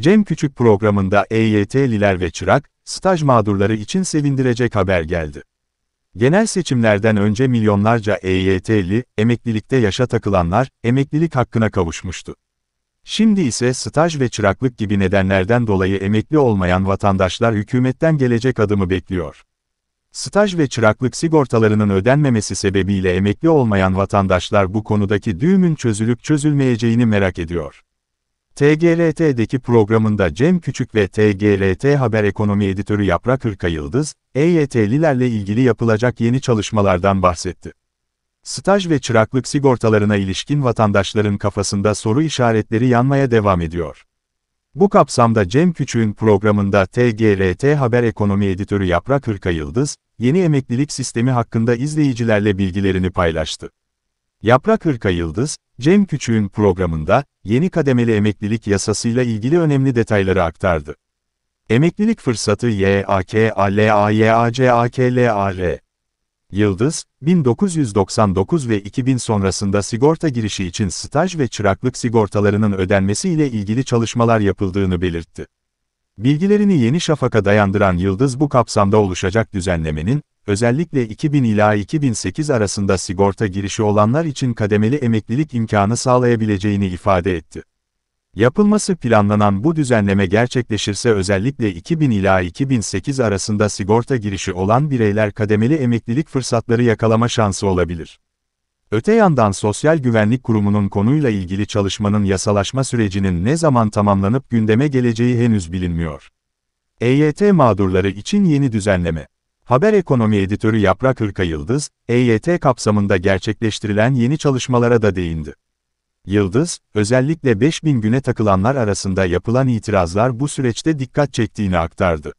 Cem Küçük programında EYT'liler ve çırak, staj mağdurları için sevindirecek haber geldi. Genel seçimlerden önce milyonlarca EYT'li, emeklilikte yaşa takılanlar, emeklilik hakkına kavuşmuştu. Şimdi ise staj ve çıraklık gibi nedenlerden dolayı emekli olmayan vatandaşlar hükümetten gelecek adımı bekliyor. Staj ve çıraklık sigortalarının ödenmemesi sebebiyle emekli olmayan vatandaşlar bu konudaki düğümün çözülüp çözülmeyeceğini merak ediyor. TGLT'deki programında Cem Küçük ve TGLT Haber Ekonomi Editörü Yaprak Hırka Yıldız, EYT'lilerle ilgili yapılacak yeni çalışmalardan bahsetti. Staj ve çıraklık sigortalarına ilişkin vatandaşların kafasında soru işaretleri yanmaya devam ediyor. Bu kapsamda Cem Küçük'ün programında TGLT Haber Ekonomi Editörü Yaprak Hırka Yıldız, yeni emeklilik sistemi hakkında izleyicilerle bilgilerini paylaştı. Yaprak Hırka Yıldız, Cem Küçüğün programında, yeni kademeli emeklilik yasasıyla ilgili önemli detayları aktardı. Emeklilik fırsatı YAKALAYACAKLAR. Yıldız, 1999 ve 2000 sonrasında sigorta girişi için staj ve çıraklık sigortalarının ödenmesi ile ilgili çalışmalar yapıldığını belirtti. Bilgilerini Yeni Şafak'a dayandıran Yıldız bu kapsamda oluşacak düzenlemenin, özellikle 2000 ila 2008 arasında sigorta girişi olanlar için kademeli emeklilik imkanı sağlayabileceğini ifade etti. Yapılması planlanan bu düzenleme gerçekleşirse özellikle 2000 ila 2008 arasında sigorta girişi olan bireyler kademeli emeklilik fırsatları yakalama şansı olabilir. Öte yandan Sosyal Güvenlik Kurumu'nun konuyla ilgili çalışmanın yasalaşma sürecinin ne zaman tamamlanıp gündeme geleceği henüz bilinmiyor. EYT mağdurları için yeni düzenleme Haber ekonomi editörü Yaprak Hırka Yıldız, EYT kapsamında gerçekleştirilen yeni çalışmalara da değindi. Yıldız, özellikle 5000 güne takılanlar arasında yapılan itirazlar bu süreçte dikkat çektiğini aktardı.